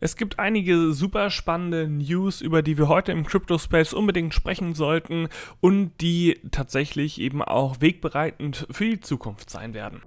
Es gibt einige super spannende News, über die wir heute im Crypto-Space unbedingt sprechen sollten und die tatsächlich eben auch wegbereitend für die Zukunft sein werden.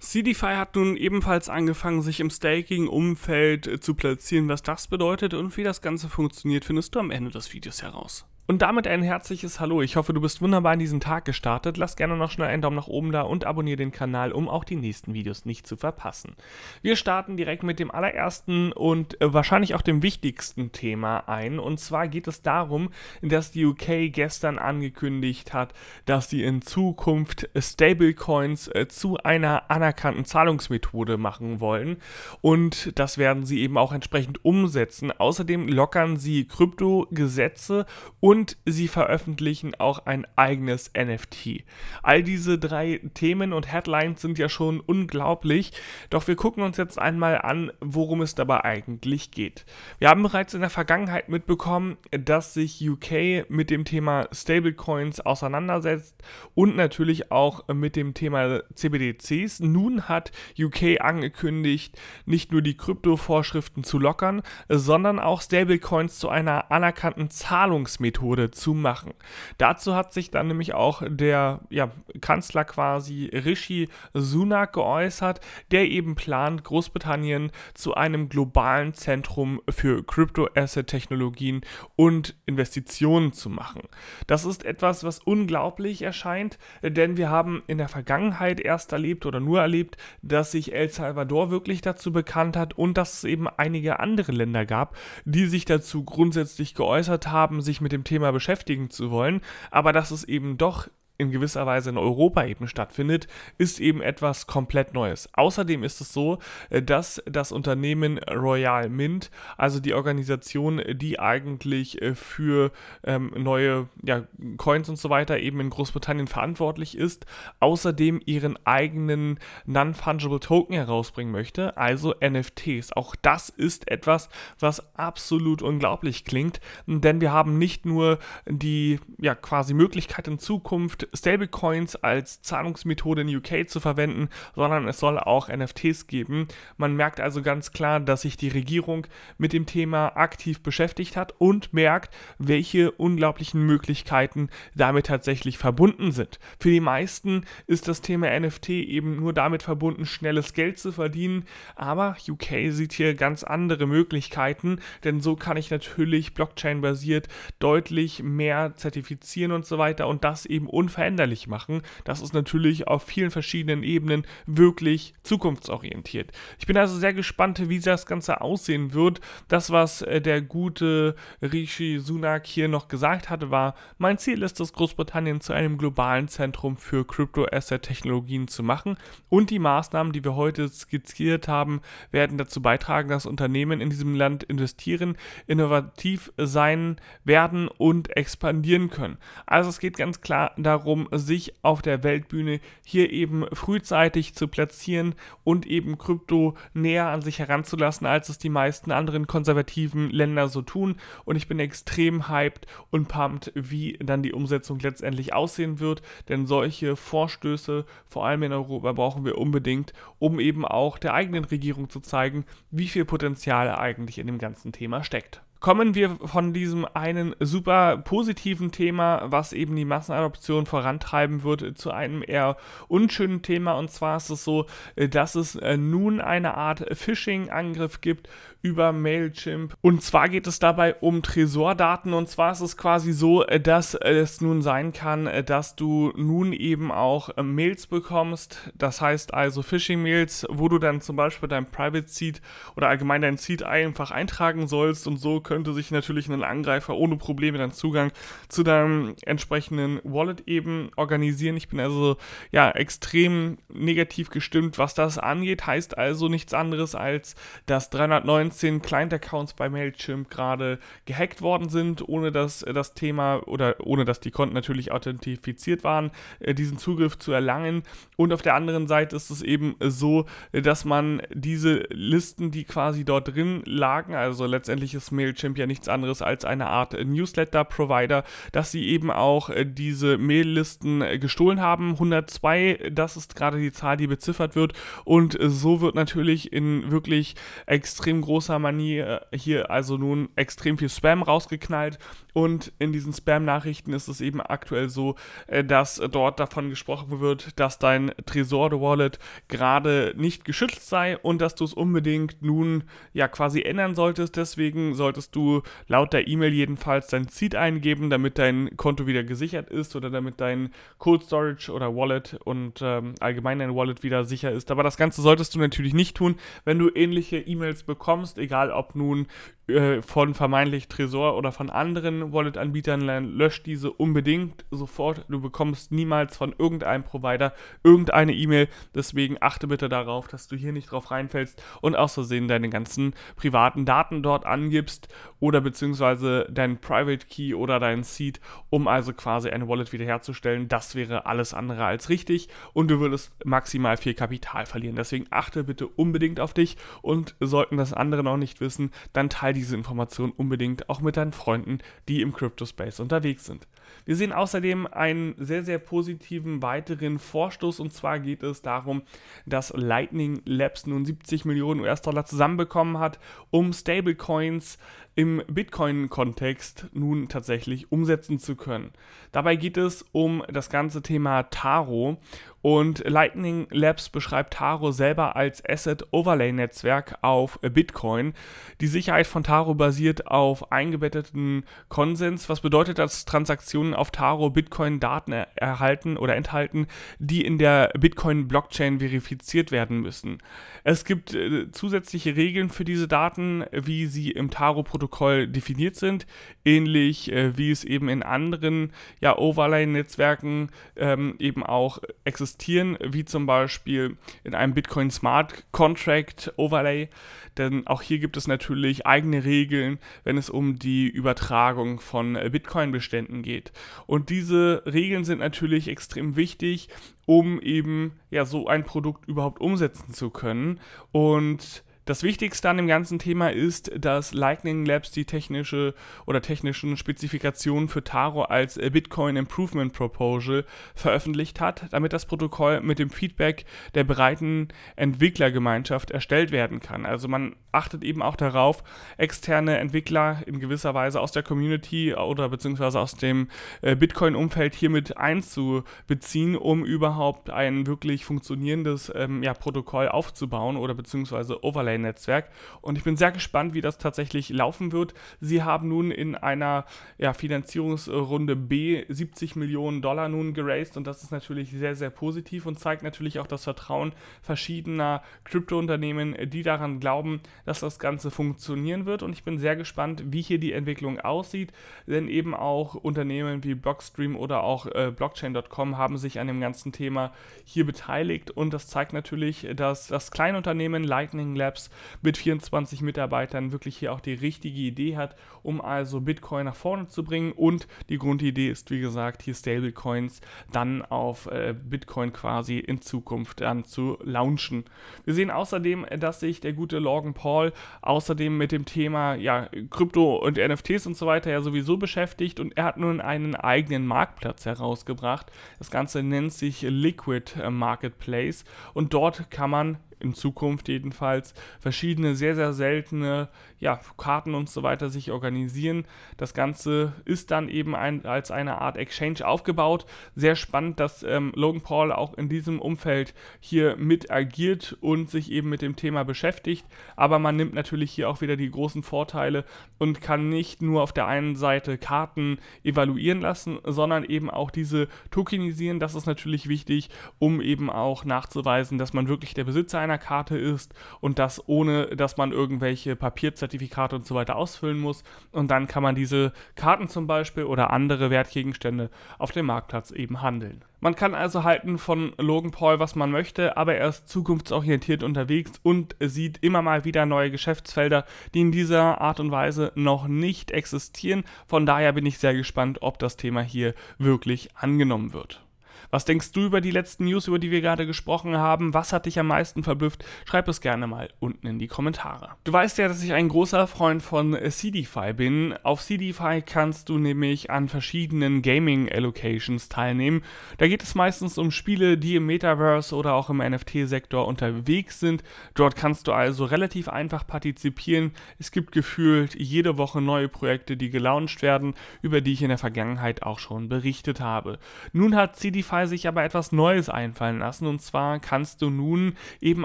CDFI hat nun ebenfalls angefangen, sich im Staking-Umfeld zu platzieren. Was das bedeutet und wie das Ganze funktioniert, findest du am Ende des Videos heraus. Und damit ein herzliches Hallo. Ich hoffe, du bist wunderbar in diesen Tag gestartet. Lass gerne noch schnell einen Daumen nach oben da und abonniere den Kanal, um auch die nächsten Videos nicht zu verpassen. Wir starten direkt mit dem allerersten und äh, wahrscheinlich auch dem wichtigsten Thema ein. Und zwar geht es darum, dass die UK gestern angekündigt hat, dass sie in Zukunft Stablecoins äh, zu einer anerkannten Zahlungsmethode machen wollen. Und das werden sie eben auch entsprechend umsetzen. Außerdem lockern sie Kryptogesetze und und sie veröffentlichen auch ein eigenes NFT. All diese drei Themen und Headlines sind ja schon unglaublich, doch wir gucken uns jetzt einmal an, worum es dabei eigentlich geht. Wir haben bereits in der Vergangenheit mitbekommen, dass sich UK mit dem Thema Stablecoins auseinandersetzt und natürlich auch mit dem Thema CBDCs. Nun hat UK angekündigt, nicht nur die Kryptovorschriften zu lockern, sondern auch Stablecoins zu einer anerkannten Zahlungsmethode Methode zu machen. Dazu hat sich dann nämlich auch der ja, Kanzler quasi Rishi Sunak geäußert, der eben plant, Großbritannien zu einem globalen Zentrum für Crypto-Asset-Technologien und Investitionen zu machen. Das ist etwas, was unglaublich erscheint, denn wir haben in der Vergangenheit erst erlebt oder nur erlebt, dass sich El Salvador wirklich dazu bekannt hat und dass es eben einige andere Länder gab, die sich dazu grundsätzlich geäußert haben, sich mit dem Thema Thema beschäftigen zu wollen, aber dass es eben doch in gewisser Weise in Europa eben stattfindet, ist eben etwas komplett Neues. Außerdem ist es so, äh, dass das Unternehmen Royal Mint, also die Organisation, die eigentlich äh, für ähm, neue ja, Coins und so weiter eben in Großbritannien verantwortlich ist, außerdem ihren eigenen Non-Fungible Token herausbringen möchte, also NFTs. Auch das ist etwas, was absolut unglaublich klingt, denn wir haben nicht nur die ja quasi Möglichkeit in Zukunft Stablecoins als Zahlungsmethode in UK zu verwenden, sondern es soll auch NFTs geben. Man merkt also ganz klar, dass sich die Regierung mit dem Thema aktiv beschäftigt hat und merkt, welche unglaublichen Möglichkeiten damit tatsächlich verbunden sind. Für die meisten ist das Thema NFT eben nur damit verbunden, schnelles Geld zu verdienen, aber UK sieht hier ganz andere Möglichkeiten, denn so kann ich natürlich Blockchain-basiert deutlich mehr zertifizieren und so weiter und das eben unverändert veränderlich machen. Das ist natürlich auf vielen verschiedenen Ebenen wirklich zukunftsorientiert. Ich bin also sehr gespannt, wie das Ganze aussehen wird. Das, was äh, der gute Rishi Sunak hier noch gesagt hatte, war, mein Ziel ist es, Großbritannien zu einem globalen Zentrum für Crypto-Asset-Technologien zu machen und die Maßnahmen, die wir heute skizziert haben, werden dazu beitragen, dass Unternehmen in diesem Land investieren, innovativ sein werden und expandieren können. Also es geht ganz klar darum, darum, sich auf der Weltbühne hier eben frühzeitig zu platzieren und eben Krypto näher an sich heranzulassen, als es die meisten anderen konservativen Länder so tun. Und ich bin extrem hyped und pumped, wie dann die Umsetzung letztendlich aussehen wird. Denn solche Vorstöße, vor allem in Europa, brauchen wir unbedingt, um eben auch der eigenen Regierung zu zeigen, wie viel Potenzial eigentlich in dem ganzen Thema steckt kommen wir von diesem einen super positiven Thema, was eben die Massenadoption vorantreiben wird, zu einem eher unschönen Thema. Und zwar ist es so, äh, dass es äh, nun eine Art Phishing-Angriff gibt über Mailchimp. Und zwar geht es dabei um Tresordaten. Und zwar ist es quasi so, äh, dass es nun sein kann, äh, dass du nun eben auch äh, Mails bekommst. Das heißt also Phishing-Mails, wo du dann zum Beispiel dein Private Seed oder allgemein dein Seed einfach eintragen sollst. Und so könnte sich natürlich ein Angreifer ohne Probleme dann Zugang zu deinem entsprechenden Wallet eben organisieren. Ich bin also ja extrem negativ gestimmt, was das angeht. Heißt also nichts anderes als, dass 319 15 Client-Accounts bei Mailchimp gerade gehackt worden sind, ohne dass äh, das Thema oder ohne dass die Konten natürlich authentifiziert waren, äh, diesen Zugriff zu erlangen. Und auf der anderen Seite ist es eben äh, so, dass man diese Listen, die quasi dort drin lagen, also letztendlich ist Mailchimp ja nichts anderes als eine Art Newsletter-Provider, dass sie eben auch diese Maillisten gestohlen haben. 102, das ist gerade die Zahl, die beziffert wird. Und so wird natürlich in wirklich extrem großen großer Manier äh, hier also nun extrem viel Spam rausgeknallt und in diesen Spam-Nachrichten ist es eben aktuell so, äh, dass dort davon gesprochen wird, dass dein Tresor Wallet gerade nicht geschützt sei und dass du es unbedingt nun ja quasi ändern solltest. Deswegen solltest du laut der E-Mail jedenfalls dein Seed eingeben, damit dein Konto wieder gesichert ist oder damit dein Cold Storage oder Wallet und ähm, allgemein dein Wallet wieder sicher ist. Aber das Ganze solltest du natürlich nicht tun, wenn du ähnliche E-Mails bekommst kommst, egal ob nun äh, von vermeintlich Tresor oder von anderen Wallet-Anbietern löscht diese unbedingt sofort. Du bekommst niemals von irgendeinem Provider irgendeine E-Mail. Deswegen achte bitte darauf, dass du hier nicht drauf reinfällst und aus Versehen deine ganzen privaten Daten dort angibst oder beziehungsweise deinen Private Key oder deinen Seed, um also quasi eine Wallet wiederherzustellen. Das wäre alles andere als richtig und du würdest maximal viel Kapital verlieren. Deswegen achte bitte unbedingt auf dich und sollten das andere noch nicht wissen, dann teile diese Informationen unbedingt auch mit deinen Freunden, die im Cryptospace unterwegs sind. Wir sehen außerdem einen sehr, sehr positiven weiteren Vorstoß und zwar geht es darum, dass Lightning Labs nun 70 Millionen US-Dollar zusammenbekommen hat, um Stablecoins im Bitcoin-Kontext nun tatsächlich umsetzen zu können. Dabei geht es um das ganze Thema Taro und Lightning Labs beschreibt Taro selber als Asset Overlay Netzwerk auf Bitcoin. Die Sicherheit von Taro basiert auf eingebetteten Konsens, was bedeutet, dass Transaktionen auf Taro Bitcoin Daten erhalten oder enthalten, die in der Bitcoin Blockchain verifiziert werden müssen. Es gibt äh, zusätzliche Regeln für diese Daten, wie sie im Taro Protokoll definiert sind, ähnlich äh, wie es eben in anderen ja, Overlay Netzwerken ähm, eben auch existiert investieren, wie zum Beispiel in einem Bitcoin Smart Contract Overlay. Denn auch hier gibt es natürlich eigene Regeln, wenn es um die Übertragung von äh, Bitcoin-Beständen geht. Und diese Regeln sind natürlich extrem wichtig, um eben ja so ein Produkt überhaupt umsetzen zu können. Und das Wichtigste an dem ganzen Thema ist, dass Lightning Labs die technische oder technischen Spezifikationen für Taro als äh, Bitcoin Improvement Proposal veröffentlicht hat, damit das Protokoll mit dem Feedback der breiten Entwicklergemeinschaft erstellt werden kann. Also man achtet eben auch darauf, externe Entwickler in gewisser Weise aus der Community oder beziehungsweise aus dem äh, Bitcoin-Umfeld hiermit einzubeziehen, um überhaupt ein wirklich funktionierendes ähm, ja, Protokoll aufzubauen oder beziehungsweise Overlay Netzwerk. Und ich bin sehr gespannt, wie das tatsächlich laufen wird. Sie haben nun in einer ja, Finanzierungsrunde B 70 Millionen Dollar nun geraced und das ist natürlich sehr, sehr positiv und zeigt natürlich auch das Vertrauen verschiedener Kryptounternehmen, die daran glauben, dass das Ganze funktionieren wird. Und ich bin sehr gespannt, wie hier die Entwicklung aussieht, denn eben auch Unternehmen wie Blockstream oder auch äh, Blockchain.com haben sich an dem ganzen Thema hier beteiligt und das zeigt natürlich, dass das Kleinunternehmen Lightning Labs mit 24 Mitarbeitern wirklich hier auch die richtige Idee hat, um also Bitcoin nach vorne zu bringen. Und die Grundidee ist, wie gesagt, hier Stablecoins dann auf äh, Bitcoin quasi in Zukunft dann zu launchen. Wir sehen außerdem, äh, dass sich der gute Logan Paul außerdem mit dem Thema ja, Krypto und NFTs und so weiter ja sowieso beschäftigt und er hat nun einen eigenen Marktplatz herausgebracht. Das Ganze nennt sich Liquid äh, Marketplace und dort kann man in Zukunft jedenfalls verschiedene sehr, sehr seltene ja, Karten und so weiter sich organisieren. Das Ganze ist dann eben ein, als eine Art Exchange aufgebaut. Sehr spannend, dass ähm, Logan Paul auch in diesem Umfeld hier mit agiert und sich eben mit dem Thema beschäftigt. Aber man nimmt natürlich hier auch wieder die großen Vorteile und kann nicht nur auf der einen Seite Karten evaluieren lassen, sondern eben auch diese tokenisieren. Das ist natürlich wichtig, um eben auch nachzuweisen, dass man wirklich der Besitzer einer einer Karte ist und das ohne, dass man irgendwelche Papierzertifikate und so weiter ausfüllen muss. Und dann kann man diese Karten zum Beispiel oder andere Wertgegenstände auf dem Marktplatz eben handeln. Man kann also halten von Logan Paul, was man möchte, aber er ist zukunftsorientiert unterwegs und sieht immer mal wieder neue Geschäftsfelder, die in dieser Art und Weise noch nicht existieren. Von daher bin ich sehr gespannt, ob das Thema hier wirklich angenommen wird. Was denkst du über die letzten News, über die wir gerade gesprochen haben? Was hat dich am meisten verblüfft? Schreib es gerne mal unten in die Kommentare. Du weißt ja, dass ich ein großer Freund von äh, CDFi bin. Auf CDFi kannst du nämlich an verschiedenen Gaming-Allocations teilnehmen. Da geht es meistens um Spiele, die im Metaverse oder auch im NFT-Sektor unterwegs sind. Dort kannst du also relativ einfach partizipieren. Es gibt gefühlt jede Woche neue Projekte, die gelauncht werden, über die ich in der Vergangenheit auch schon berichtet habe. Nun hat CDFi Spotify sich aber etwas Neues einfallen lassen. Und zwar kannst du nun eben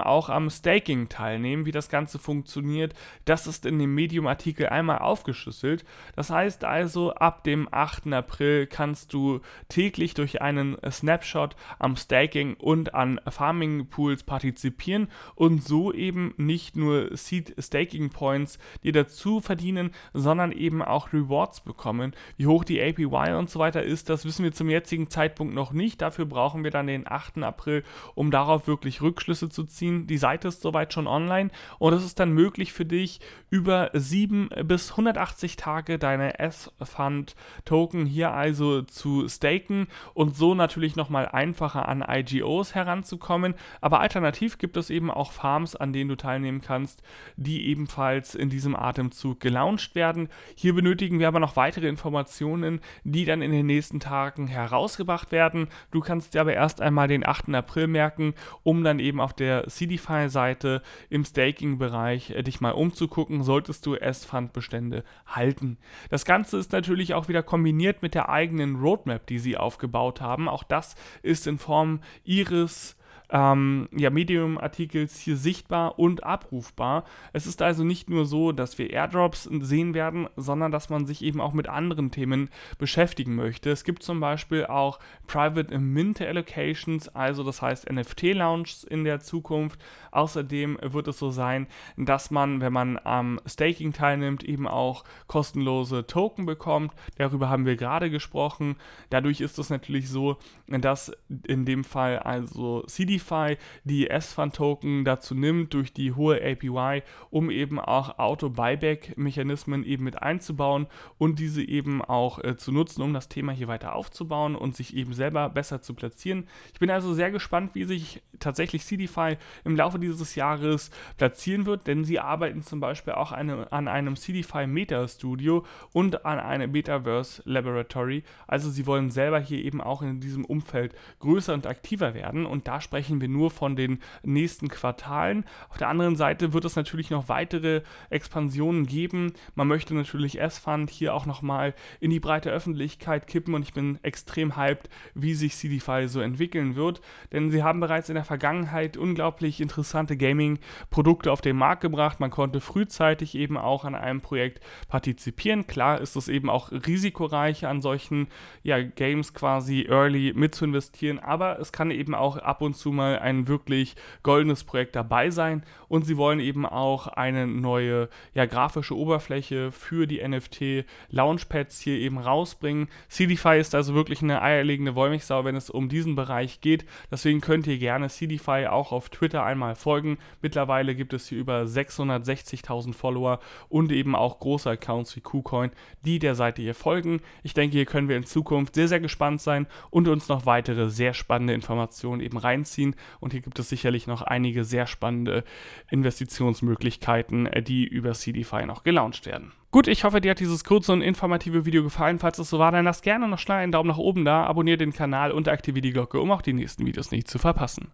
auch am Staking teilnehmen. Wie das Ganze funktioniert, das ist in dem Medium-Artikel einmal aufgeschlüsselt. Das heißt also, ab dem 8. April kannst du täglich durch einen Snapshot am Staking und an Farming Pools partizipieren und so eben nicht nur Seed Staking Points dir dazu verdienen, sondern eben auch Rewards bekommen. Wie hoch die APY und so weiter ist, das wissen wir zum jetzigen Zeitpunkt noch nicht. Dafür brauchen wir dann den 8. April, um darauf wirklich Rückschlüsse zu ziehen. Die Seite ist soweit schon online und es ist dann möglich für dich, über 7 bis 180 Tage deine S-Fund-Token hier also zu staken und so natürlich nochmal einfacher an IGOs heranzukommen. Aber alternativ gibt es eben auch Farms, an denen du teilnehmen kannst, die ebenfalls in diesem Atemzug gelauncht werden. Hier benötigen wir aber noch weitere Informationen, die dann in den nächsten Tagen herausgebracht werden. Du kannst dir aber erst einmal den 8. April merken, um dann eben auf der CDFI-Seite im Staking-Bereich äh, dich mal umzugucken, solltest du S-Fund-Bestände halten. Das Ganze ist natürlich auch wieder kombiniert mit der eigenen Roadmap, die sie aufgebaut haben. Auch das ist in Form ihres ähm, ja, Medium-Artikels hier sichtbar und abrufbar. Es ist also nicht nur so, dass wir Airdrops sehen werden, sondern dass man sich eben auch mit anderen Themen beschäftigen möchte. Es gibt zum Beispiel auch Private Mint Allocations, also das heißt NFT-Launches in der Zukunft. Außerdem wird es so sein, dass man, wenn man am Staking teilnimmt, eben auch kostenlose Token bekommt. Darüber haben wir gerade gesprochen. Dadurch ist es natürlich so, dass in dem Fall also CD DeFi die S-Fund-Token dazu nimmt, durch die hohe APY, um eben auch Auto-Buyback-Mechanismen eben mit einzubauen und diese eben auch äh, zu nutzen, um das Thema hier weiter aufzubauen und sich eben selber besser zu platzieren. Ich bin also sehr gespannt, wie sich tatsächlich CDFi im Laufe dieses Jahres platzieren wird, denn sie arbeiten zum Beispiel auch eine, an einem CDFi Meta Studio und an einem Metaverse Laboratory. Also sie wollen selber hier eben auch in diesem Umfeld größer und aktiver werden und da sprechen sprechen wir nur von den nächsten Quartalen. Auf der anderen Seite wird es natürlich noch weitere Expansionen geben. Man möchte natürlich S-Fund hier auch nochmal in die breite Öffentlichkeit kippen und ich bin extrem hyped, wie sich CDFi so entwickeln wird, denn sie haben bereits in der Vergangenheit unglaublich interessante Gaming-Produkte auf den Markt gebracht. Man konnte frühzeitig eben auch an einem Projekt partizipieren. Klar ist es eben auch risikoreich, an solchen ja, Games quasi early mitzuinvestieren, aber es kann eben auch ab und zu mal ein wirklich goldenes Projekt dabei sein und sie wollen eben auch eine neue ja, grafische Oberfläche für die NFT Launchpads hier eben rausbringen. CDFi ist also wirklich eine eierlegende Wollmilchsau, wenn es um diesen Bereich geht. Deswegen könnt ihr gerne CDFi auch auf Twitter einmal folgen. Mittlerweile gibt es hier über 660.000 Follower und eben auch große Accounts wie KuCoin, die der Seite hier folgen. Ich denke, hier können wir in Zukunft sehr, sehr gespannt sein und uns noch weitere sehr spannende Informationen eben reinziehen nachvollziehen. Und hier gibt es sicherlich noch einige sehr spannende Investitionsmöglichkeiten, äh, die über CDFI noch gelauncht werden. Gut, ich hoffe, dir hat dieses kurze und informative Video gefallen. Falls es so war, dann lass gerne noch schnell einen Daumen nach oben da, abonniere den Kanal und aktiviere die Glocke, um auch die nächsten Videos nicht zu verpassen.